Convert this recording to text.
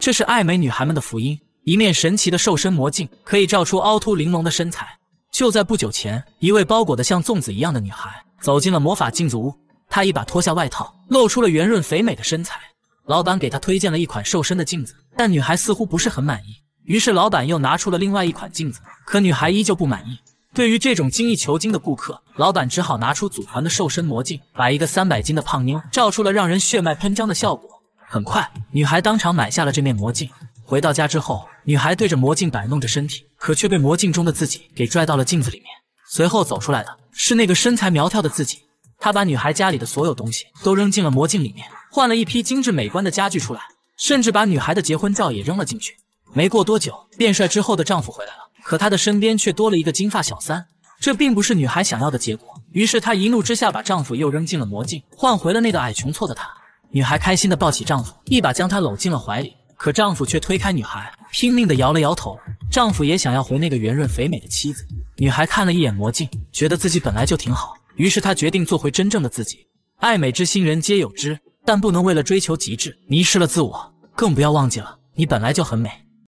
这是爱美女孩们的福音，一面神奇的瘦身魔镜可以照出凹凸玲珑的身材。就在不久前，一位包裹的像粽子一样的女孩走进了魔法镜子屋，她一把脱下外套，露出了圆润肥美的身材。老板给她推荐了一款瘦身的镜子，但女孩似乎不是很满意。于是老板又拿出了另外一款镜子，可女孩依旧不满意。对于这种精益求精的顾客，老板只好拿出祖传的瘦身魔镜，把一个三百斤的胖妞照出了让人血脉喷张的效果。很快，女孩当场买下了这面魔镜。回到家之后，女孩对着魔镜摆弄着身体，可却被魔镜中的自己给拽到了镜子里面。随后走出来的是那个身材苗条的自己，她把女孩家里的所有东西都扔进了魔镜里面，换了一批精致美观的家具出来，甚至把女孩的结婚照也扔了进去。没过多久，变帅之后的丈夫回来了，可他的身边却多了一个金发小三。这并不是女孩想要的结果，于是她一怒之下把丈夫又扔进了魔镜，换回了那个矮穷挫的他。女孩开心地抱起丈夫，一把将他搂进了怀里。可丈夫却推开女孩，拼命地摇了摇头。丈夫也想要回那个圆润肥美的妻子。女孩看了一眼魔镜，觉得自己本来就挺好，于是她决定做回真正的自己。爱美之心，人皆有之，但不能为了追求极致迷失了自我，更不要忘记了你本来就很美。